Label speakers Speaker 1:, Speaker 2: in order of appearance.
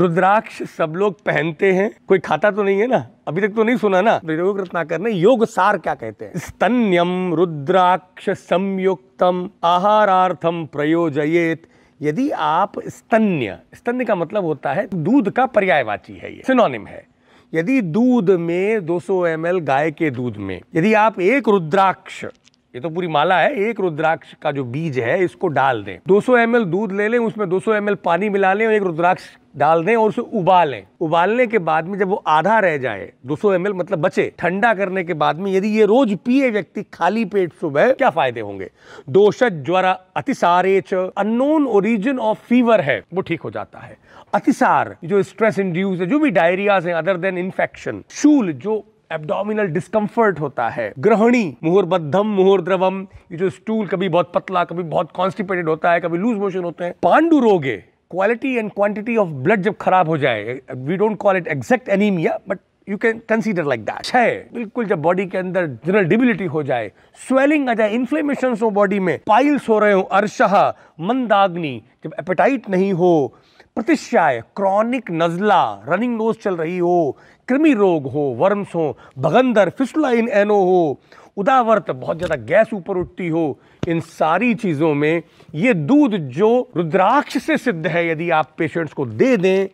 Speaker 1: रुद्राक्ष सब लोग पहनते हैं कोई खाता तो नहीं है ना अभी तक तो नहीं सुना ना योग रत्नाकर ने योग सार क्या कहते हैं स्तन्यम रुद्राक्ष संयुक्तम आहारार्थम प्रयोजयेत यदि आप स्तन्य स्तन्य का मतलब होता है दूध का पर्यायवाची है ये सिनोनिम है यदि दूध में 200 ml गाय के दूध में यदि आप एक रुद्राक्ष ये तो पूरी माला है एक रुद्राक्ष का जो बीज है इसको डाल दें 200 सौ दूध ले लें उसमें 200 सौ एम पानी मिला लें और एक रुद्राक्ष डाल दें और उसे उबालें उबालने के बाद में जब वो आधा रह जाए 200 सौ एम मतलब बचे ठंडा करने के बाद में यदि ये रोज पिए व्यक्ति खाली पेट सुबह क्या फायदे होंगे दोषज ज्वर अतिसारे अननोन ओरिजिन ऑफ फीवर है वो ठीक हो जाता है अतिसार जो स्ट्रेस इंड्यूस है जो भी डायरियाज है अदर देन इन्फेक्शन शूल जो एब्डोमिनल डिस्कम्फर्ट होता है ग्रहणी मुहर बद्धम मुहर द्रवम ये जो स्टूल कभी बहुत पतला कभी बहुत कॉन्स्टिपेटेड होता है कभी लूज मोशन होते हैं पांडु रोग है quality and quantity of blood जब खराब हो जाए we don't call it exact anaemia but you can consider like that छह बिल्कुल जब बॉडी के अंदर जनरल डिबिलिटी हो जाए स्वेलिंग आ जाए इन्फ्लेमेशन हो बॉडी में पाइल्स हो रहे हो अर्शह मंदाग्नि जब एपेटाइट नहीं हो प्रतिष्ठाए क्रॉनिक नज़ला रनिंग नोज चल रही हो कृमि रोग हो वर्म्स हो भगंदर फिसुला इन एनो हो उदावर्त बहुत ज़्यादा गैस ऊपर उठती हो इन सारी चीज़ों में ये दूध जो रुद्राक्ष से सिद्ध है यदि आप पेशेंट्स को दे दें